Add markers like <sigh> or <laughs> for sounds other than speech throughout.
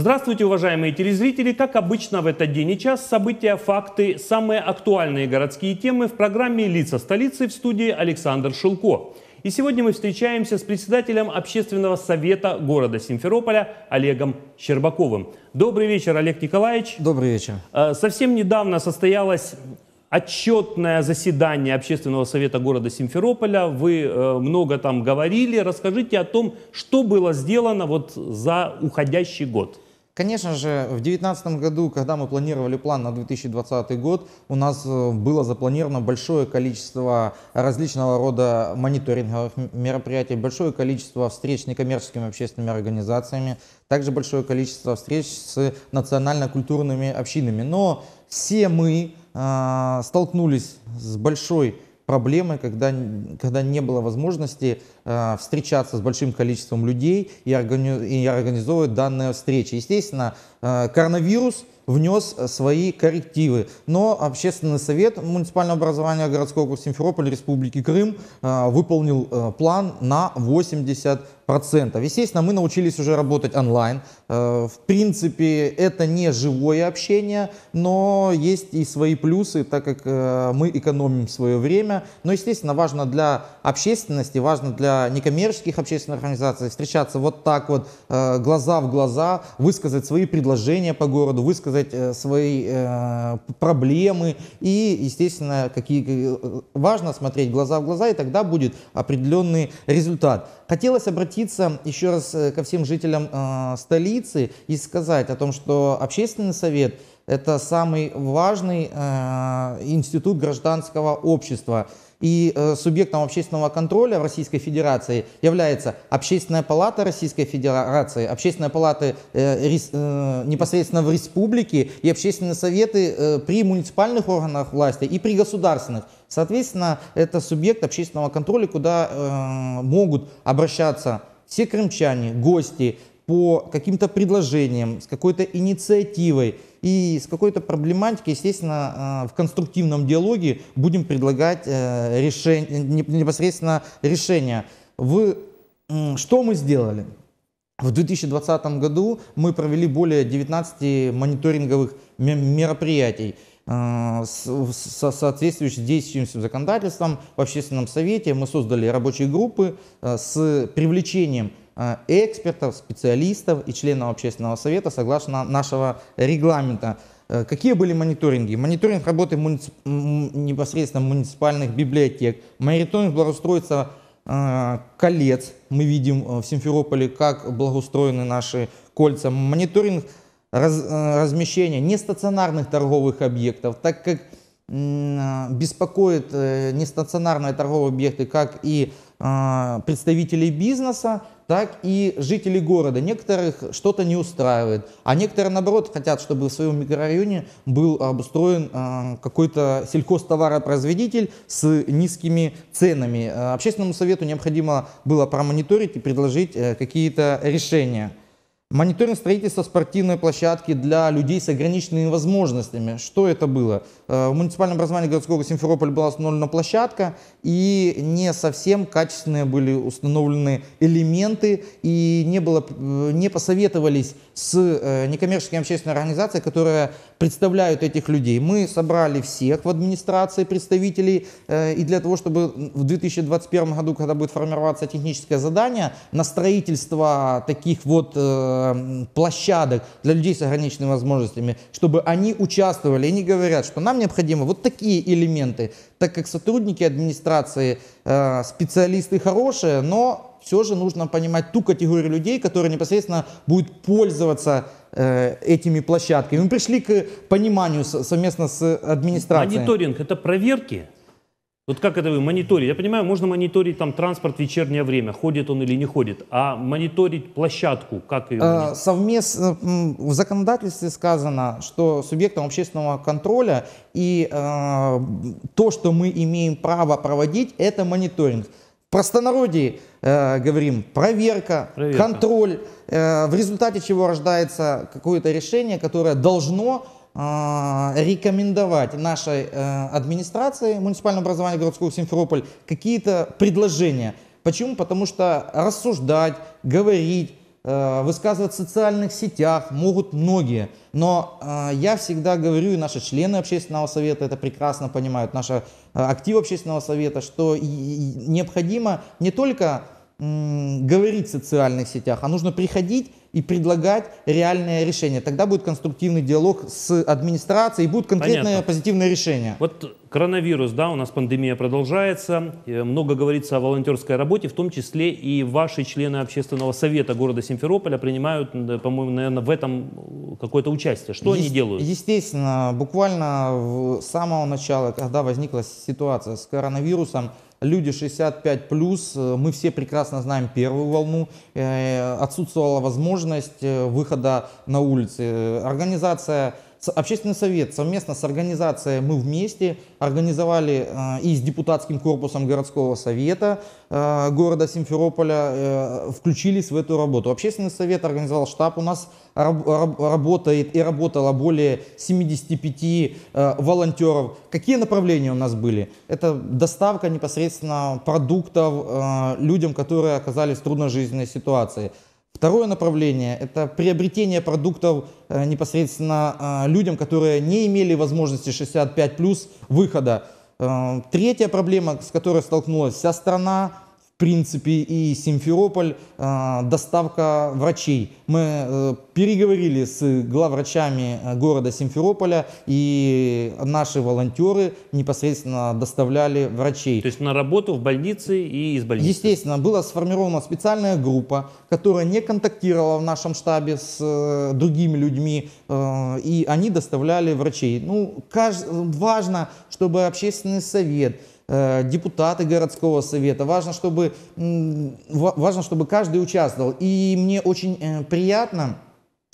Здравствуйте, уважаемые телезрители! Как обычно в этот день и час события, факты, самые актуальные городские темы в программе «Лица столицы» в студии Александр Шилко. И сегодня мы встречаемся с председателем общественного совета города Симферополя Олегом Щербаковым. Добрый вечер, Олег Николаевич. Добрый вечер. Э, совсем недавно состоялось отчетное заседание общественного совета города Симферополя. Вы э, много там говорили. Расскажите о том, что было сделано вот за уходящий год. Конечно же, в 2019 году, когда мы планировали план на 2020 год, у нас э, было запланировано большое количество различного рода мониторинговых мероприятий, большое количество встреч с некоммерческими общественными организациями, также большое количество встреч с национально-культурными общинами. Но все мы э, столкнулись с большой проблемы, когда, когда не было возможности э, встречаться с большим количеством людей и, органи и организовывать данные встречи. Естественно, Э, коронавирус внес э, свои коррективы, но Общественный совет муниципального образования городского округа Симферополь Республики Крым э, выполнил план на 80 Естественно, мы научились уже работать онлайн. В принципе, это не живое общение, но есть и свои плюсы, так как мы экономим свое время. Но, естественно, важно для общественности, важно для некоммерческих общественных организаций встречаться вот так вот, глаза в глаза, высказать свои предложения предложения по городу, высказать э, свои э, проблемы и, естественно, какие э, важно смотреть глаза в глаза, и тогда будет определенный результат. Хотелось обратиться еще раз ко всем жителям столицы и сказать о том, что общественный совет – это самый важный институт гражданского общества – и э, субъектом общественного контроля в Российской Федерации является Общественная палата Российской Федерации, Общественная палата э, рес, э, непосредственно в республике и общественные советы э, при муниципальных органах власти и при государственных. Соответственно, это субъект общественного контроля, куда э, могут обращаться все крымчане, гости по каким-то предложениям, с какой-то инициативой, и с какой-то проблематикой, естественно, э, в конструктивном диалоге будем предлагать э, решение, непосредственно решение. Вы, что мы сделали? В 2020 году мы провели более 19 мониторинговых мероприятий э, со соответствующим действующим законодательством в общественном совете. Мы создали рабочие группы с привлечением Э, экспертов, специалистов и членов общественного совета согласно нашего регламента. Э, какие были мониторинги? Мониторинг работы муници... непосредственно муниципальных библиотек, мониторинг благоустройства э, колец. Мы видим в Симферополе, как благоустроены наши кольца. Мониторинг раз, размещения нестационарных торговых объектов, так как беспокоит нестационарные торговые объекты, как и представителей бизнеса, так и жители города. Некоторых что-то не устраивает, а некоторые, наоборот, хотят, чтобы в своем микрорайоне был обустроен э, какой-то сельхозтоваропроизводитель с низкими ценами. Э, общественному совету необходимо было промониторить и предложить э, какие-то решения. Мониторинг строительства спортивной площадки для людей с ограниченными возможностями. Что это было? Э, в муниципальном образовании городского Симферополь была установлена площадка, и не совсем качественные были установлены элементы, и не, было, э, не посоветовались с э, некоммерческой общественной организацией, которая представляют этих людей. Мы собрали всех в администрации представителей, э, и для того, чтобы в 2021 году, когда будет формироваться техническое задание, на строительство таких вот э, площадок для людей с ограниченными возможностями, чтобы они участвовали, и они говорят, что нам необходимы вот такие элементы, так как сотрудники администрации, э, специалисты хорошие, но все же нужно понимать ту категорию людей, которые непосредственно будут пользоваться э, этими площадками. Мы пришли к пониманию совместно с администрацией. Мониторинг – это проверки? Вот как это вы мониторите? Я понимаю, можно мониторить там транспорт в вечернее время, ходит он или не ходит, а мониторить площадку, как ее? А, совместно в законодательстве сказано, что субъектом общественного контроля и э, то, что мы имеем право проводить, это мониторинг простонародье э, говорим проверка, проверка. контроль, э, в результате чего рождается какое-то решение, которое должно э, рекомендовать нашей э, администрации муниципального образования городского Симферополь какие-то предложения. Почему? Потому что рассуждать, говорить, Э, высказывать в социальных сетях могут многие, но э, я всегда говорю, и наши члены общественного совета это прекрасно понимают, наш э, активы общественного совета, что и, и необходимо не только говорить в социальных сетях, а нужно приходить и предлагать реальное решение. Тогда будет конструктивный диалог с администрацией, и будет конкретное Понятно. позитивное решение. Вот коронавирус, да, у нас пандемия продолжается, э, много говорится о волонтерской работе, в том числе и ваши члены общественного совета города Симферополя принимают, по-моему, наверное, в этом э, какое-то участие. Что Есть, они делают? Естественно, буквально с самого начала, когда возникла ситуация с коронавирусом, люди 65 плюс, э, мы все прекрасно знаем первую волну, э, отсутствовала возможность э, выхода на улицы. Организация общественный совет совместно с организацией «Мы вместе» организовали э, и с депутатским корпусом городского совета э, города Симферополя э, включились в эту работу. Общественный совет организовал штаб. У нас работает и работало более 75 волонтеров. Какие направления у нас были? Это доставка непосредственно продуктов людям, которые оказались в трудной жизненной ситуации – Второе направление – это приобретение продуктов э, непосредственно а, людям, которые не имели возможности 65 плюс выхода. Э, третья проблема, с которой столкнулась вся страна, принципе, и Симферополь, а, доставка врачей. Мы э, переговорили с главврачами э, города Симферополя, и наши волонтеры непосредственно доставляли врачей. То есть на работу в больнице и из больницы? Естественно, была сформирована специальная группа, которая не контактировала в нашем штабе с э, другими людьми, и они доставляли врачей. Ну, важно, чтобы общественный совет, Э, депутаты городского совета. Важно, чтобы, важно, чтобы каждый участвовал. И мне очень э, приятно,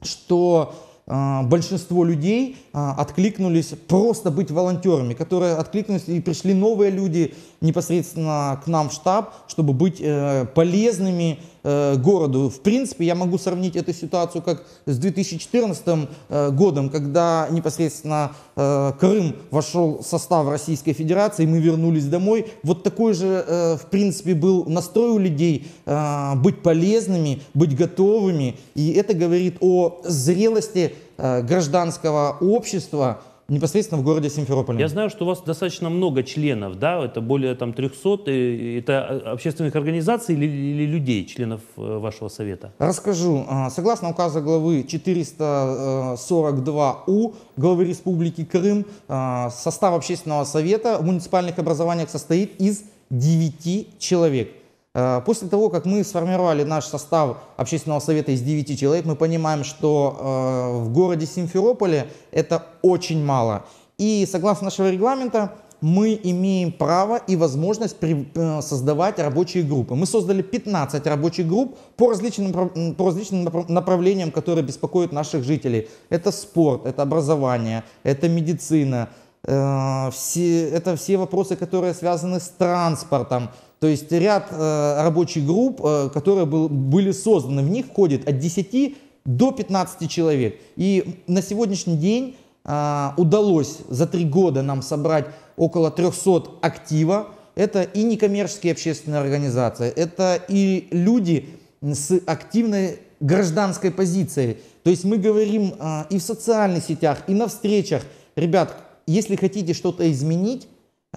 что э, большинство людей откликнулись просто быть волонтерами, которые откликнулись и пришли новые люди, непосредственно к нам в штаб, чтобы быть э, полезными э, городу. В принципе, я могу сравнить эту ситуацию как с 2014 э, годом, когда непосредственно э, Крым вошел в состав Российской Федерации, мы вернулись домой. Вот такой же, э, в принципе, был настрой у людей э, быть полезными, быть готовыми. И это говорит о зрелости э, гражданского общества, непосредственно в городе Симферополе. Я знаю, что у вас достаточно много членов, да, это более там 300, это а, общественных организаций или, или людей, членов э, вашего совета? Расскажу. А, согласно указу главы 442У, э, главы Республики Крым, а, состав общественного совета в муниципальных образованиях состоит из 9 человек. Э, после того, как мы сформировали наш состав общественного совета из 9 человек, мы понимаем, что э, в городе Симферополе это очень мало. И согласно нашего регламента, мы имеем право и возможность э, создавать рабочие группы. Мы создали 15 рабочих групп по различным, по различным направлениям, которые беспокоят наших жителей. Это спорт, это образование, это медицина, все, это все вопросы, которые связаны с транспортом, то есть ряд э, рабочих групп, э, которые был, были созданы, в них входит от 10 до 15 человек. И на сегодняшний день э, удалось за три года нам собрать около 300 актива. Это и некоммерческие общественные организации, это и люди с активной гражданской позицией. То есть мы говорим э, и в социальных сетях, и на встречах, ребят, если хотите что-то изменить,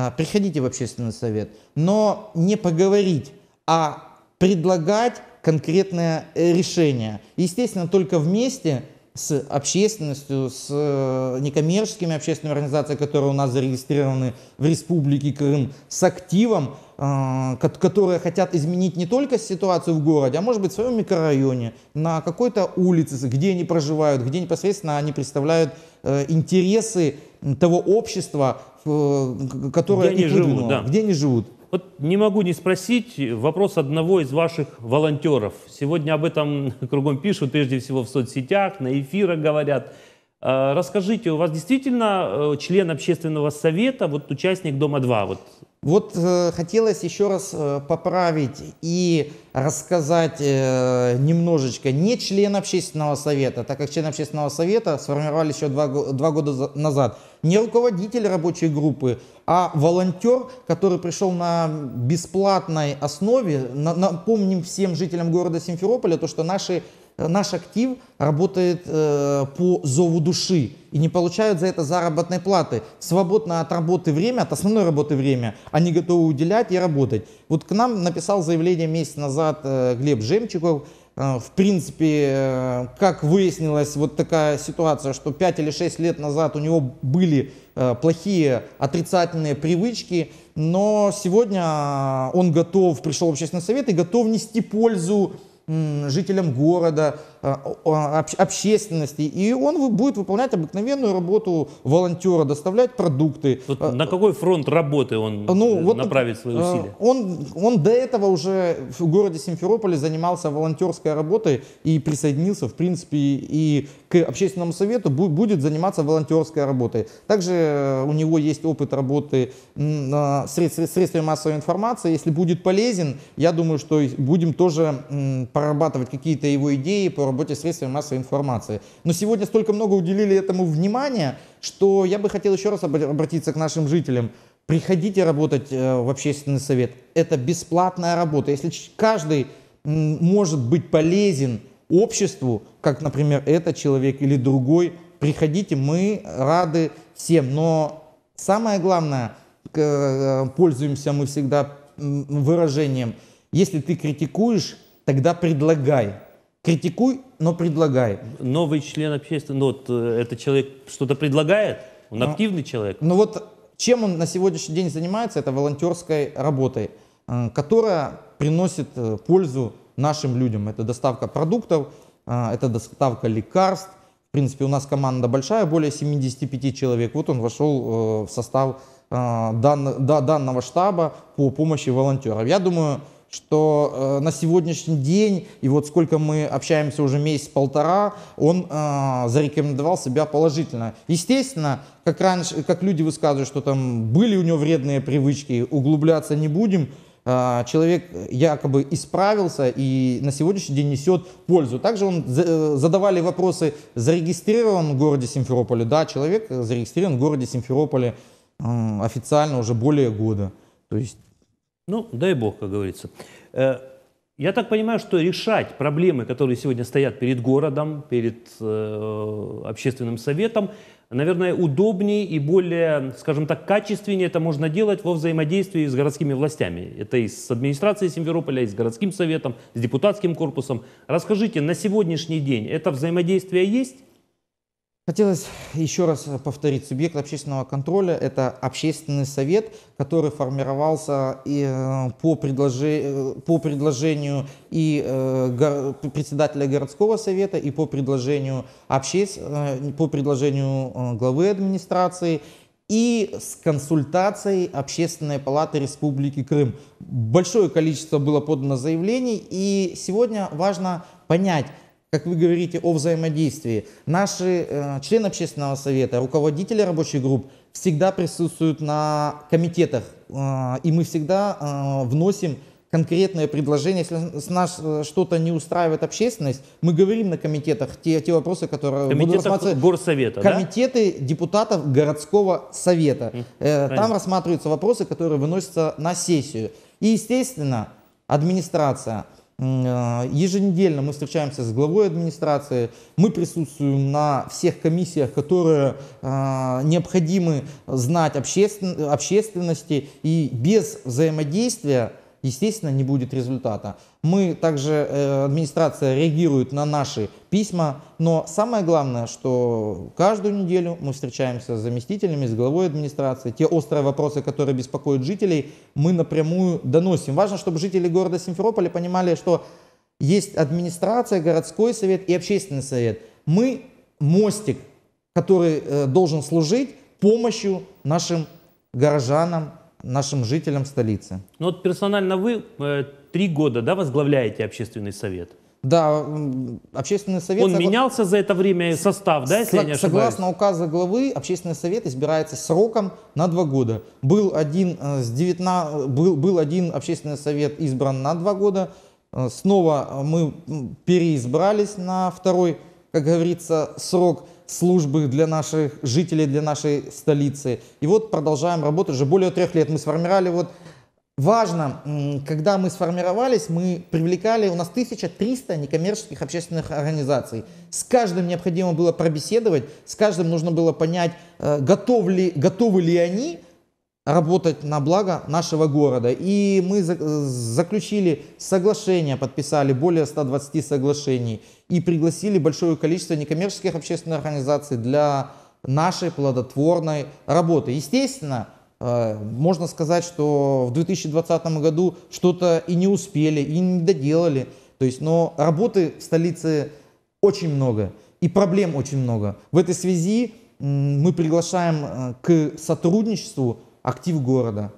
а, приходите в общественный совет, но не поговорить, а предлагать конкретное э, решение. Естественно, только вместе с общественностью, с э, некоммерческими общественными организациями, которые у нас зарегистрированы в Республике Крым, с активом, а, которые хотят изменить не только ситуацию в городе, а может быть в своем микрорайоне, на какой-то улице, где они проживают, где непосредственно они представляют э, интересы того общества, Э, которая где их они живут, да. где они живут. Вот не могу не спросить вопрос одного из ваших волонтеров. Сегодня об этом <laughs> кругом пишут, прежде всего в соцсетях, на эфирах говорят – Э, расскажите, у вас действительно э, член общественного совета, вот участник Дома-2? Вот. вот э, хотелось еще раз поправить и рассказать немножечко не член общественного совета, так как член общественного совета сформировали еще два, два года назад, не руководитель рабочей группы, а волонтер, который пришел на бесплатной основе. напомним всем жителям города Симферополя то, что наши наш актив работает э, по зову души и не получают за это заработной платы. Свободно от работы время, от основной работы время, они готовы уделять и работать. Вот к нам написал заявление месяц назад э, Глеб Жемчиков, э, в принципе, э, как выяснилась вот такая ситуация, что 5 или 6 лет назад у него были э, плохие отрицательные привычки, но сегодня он готов, пришел в общественный совет и готов нести пользу жителям города, а, общественности. И он будет выполнять обыкновенную работу волонтера, доставлять продукты. Вот а, на какой фронт работы он а, ну, э, вот направит свои усилия? Он, он до этого уже в городе Симферополе занимался волонтерской работой и присоединился, в принципе, и к общественному совету будет заниматься волонтерской работой. Также э, у него есть опыт работы средств, средствами массовой информации. Если будет полезен, я думаю, что будем тоже прорабатывать какие-то его идеи по работе с средствами массовой информации. Но сегодня столько много уделили этому внимания, что я бы хотел еще раз обратиться к нашим жителям. Приходите работать э, в общественный совет. Это бесплатная работа. Если каждый может быть полезен обществу, как, например, этот человек или другой. Приходите, мы рады всем. Но самое главное, э, пользуемся мы всегда выражением, если ты критикуешь, тогда предлагай. Критикуй, но предлагай. Новый член общественного, ну, вот э, этот человек что-то предлагает? Он но, ну, активный человек? Ну вот чем он на сегодняшний день занимается, это волонтерской работой, э, которая приносит пользу нашим людям. Это доставка продуктов, а, это доставка лекарств. В принципе, у нас команда большая, более 75 человек. Вот он вошел э, в состав а, дан, данного штаба по помощи волонтеров. Я думаю, что э, на сегодняшний день, и вот сколько мы общаемся уже месяц-полтора, он а, зарекомендовал себя положительно. Естественно, как раньше, как люди высказывают, что там были у него вредные привычки, углубляться не будем, а, человек якобы исправился и на сегодняшний день несет пользу. Также он, э, задавали вопросы, зарегистрирован в городе Симферополе. Да, человек зарегистрирован в городе Симферополе официально уже более года. То есть... Ну, дай бог, как говорится. Э, я так понимаю, что решать проблемы, которые сегодня стоят перед городом, перед э, общественным советом, наверное, удобнее и более, скажем так, качественнее это можно делать во взаимодействии с городскими властями. Это и с администрацией Симферополя, и с городским советом, с депутатским корпусом. Расскажите, на сегодняшний день это взаимодействие есть? Хотелось еще раз повторить, субъект общественного контроля – это общественный совет, который формировался и э, по, предложи, по предложению и э, председателя городского совета, и по предложению, обще... Э, по предложению главы администрации, и с консультацией Общественной палаты Республики Крым. Большое количество было подано заявлений, и сегодня важно понять – как вы говорите, о взаимодействии. Наши э, члены общественного совета, руководители рабочих групп всегда присутствуют на комитетах, э, и мы всегда э, вносим конкретное предложение. Если с нас э, что-то не устраивает общественность, мы говорим на комитетах те, те вопросы, которые будут рассматриваться. Горсовета, Комитеты да? депутатов городского совета. э, там рассматриваются вопросы, которые выносятся на сессию. И, естественно, администрация – а, еженедельно мы встречаемся с главой администрации, мы присутствуем на всех комиссиях, которые а, необходимы знать общественности, и без взаимодействия естественно, не будет результата. Мы также, э, администрация реагирует на наши письма, но самое главное, что каждую неделю мы встречаемся с заместителями, с главой администрации. Те острые вопросы, которые беспокоят жителей, мы напрямую доносим. Важно, чтобы жители города Симферополя понимали, что есть администрация, городской совет и общественный совет. Мы мостик, который э, должен служить помощью нашим горожанам, нашим жителям столицы. Ну вот персонально вы э, три года да, возглавляете общественный совет? Да, общественный совет... Он согла... менялся за это время состав, да, если со- я не ошибаюсь? Согласно указу главы, общественный совет избирается сроком на два года. Был один, э, с 19, был, был один общественный совет избран на два года. Э, снова мы переизбрались на второй как говорится, срок службы для наших жителей, для нашей столицы. И вот продолжаем работать. Уже более трех лет мы сформировали. Вот важно, когда мы сформировались, мы привлекали, у нас 1300 некоммерческих общественных организаций. С каждым необходимо было пробеседовать, с каждым нужно было понять, э, готов ли, готовы ли они работать на благо нашего города. И мы э, заключили соглашения, подписали более 120 соглашений и пригласили большое количество некоммерческих общественных организаций для нашей плодотворной работы. Естественно, э, можно сказать, что в 2020 году что-то и не успели, и не доделали. То есть, но работы в столице очень много, и проблем очень много. В этой связи мы приглашаем э, к сотрудничеству актив города,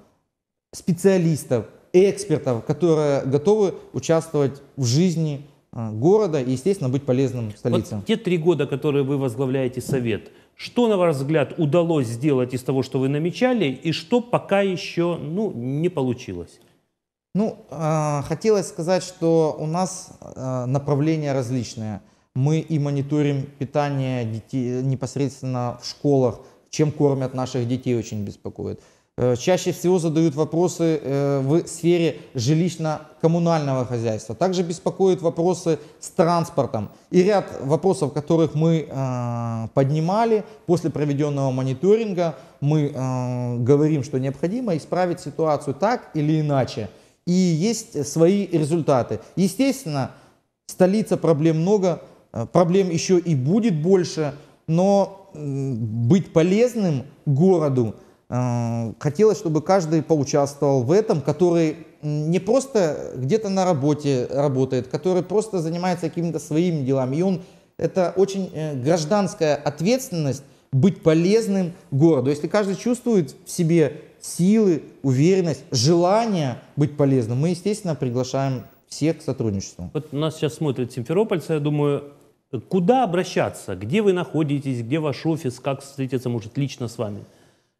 специалистов, экспертов, которые готовы участвовать в жизни а, города и, естественно, быть полезным столице. Вот те три года, которые вы возглавляете совет, что, на ваш взгляд, удалось сделать из того, что вы намечали, и что пока еще ну, не получилось? Ну, э, хотелось сказать, что у нас э, направления различные. Мы и мониторим питание детей непосредственно в школах, чем кормят наших детей, очень беспокоит. Э, чаще всего задают вопросы э, в сфере жилищно-коммунального хозяйства. Также беспокоят вопросы с транспортом. И ряд вопросов, которых мы э, поднимали после проведенного мониторинга, мы говорим, что необходимо исправить ситуацию так или иначе. И есть свои результаты. Естественно, столица проблем много, проблем еще и будет больше, но быть полезным городу – Э, хотелось, чтобы каждый поучаствовал в этом, который не просто где-то на работе работает, который просто занимается какими-то своими делами. И он, это очень э, гражданская ответственность быть полезным городу. Если каждый чувствует в себе силы, уверенность, желание быть полезным, мы, естественно, приглашаем всех к сотрудничеству. Вот нас сейчас смотрят симферопольцы, я думаю, куда обращаться, где вы находитесь, где ваш офис, как встретиться, может, лично с вами?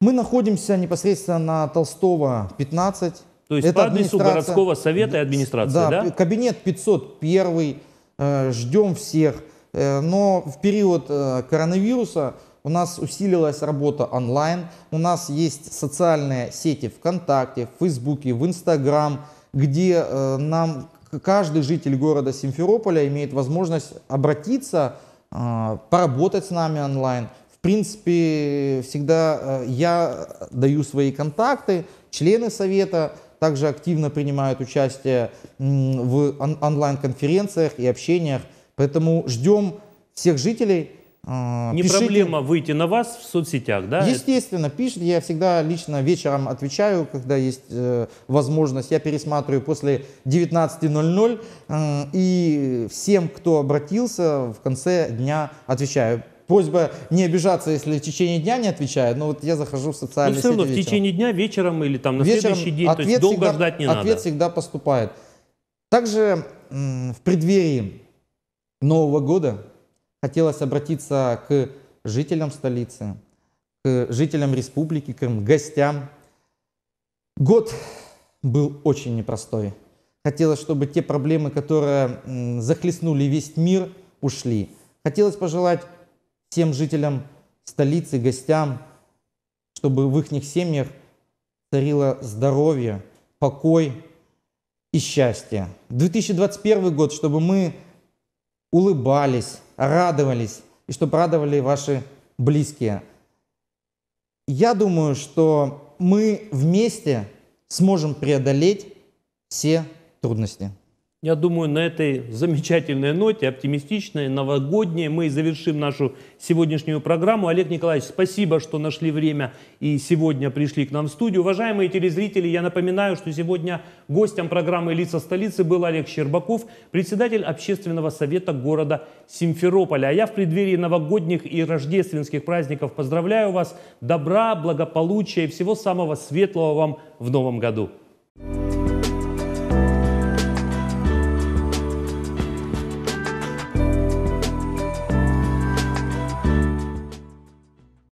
Мы находимся непосредственно на Толстого 15. То есть Это по адресу городского совета и администрации, да? да? Кабинет 501, э, ждем всех. Э, но в период э, коронавируса у нас усилилась работа онлайн, у нас есть социальные сети ВКонтакте, в Фейсбуке, в Инстаграм, где нам каждый житель города Симферополя имеет возможность обратиться, поработать с нами онлайн – принципе, всегда э, я даю свои контакты, члены совета также активно принимают участие в онлайн-конференциях и общениях, поэтому ждем всех жителей. А, Не Пишите. проблема выйти на вас в соцсетях, да? Естественно, пишет. Я всегда лично вечером отвечаю, когда есть э, возможность. Я пересматриваю после 19.00 э, и всем, кто обратился, в конце дня отвечаю. Просьба не обижаться, если в течение дня не отвечает, но вот я захожу в социальные сети все равно в течение дня, вечером или там на вечером следующий день, то есть долго всегда, ждать не ответ надо. Ответ всегда поступает. Также в преддверии Нового года хотелось обратиться к жителям столицы, к жителям Республики Крым, гостям. Год был очень непростой. Хотелось, чтобы те проблемы, которые захлестнули весь мир, ушли. Хотелось пожелать всем жителям столицы, гостям, чтобы в их семьях царило здоровье, покой и счастье. 2021 год, чтобы мы улыбались, радовались и чтобы радовали ваши близкие. Я думаю, что мы вместе сможем преодолеть все трудности. Я думаю, на этой замечательной ноте, оптимистичной, новогодней, мы завершим нашу сегодняшнюю программу. Олег Николаевич, спасибо, что нашли время и сегодня пришли к нам в студию. Уважаемые телезрители, я напоминаю, что сегодня гостем программы «Лица столицы» был Олег Щербаков, председатель общественного совета города Симферополя. А я в преддверии новогодних и рождественских праздников поздравляю вас. Добра, благополучия и всего самого светлого вам в новом году.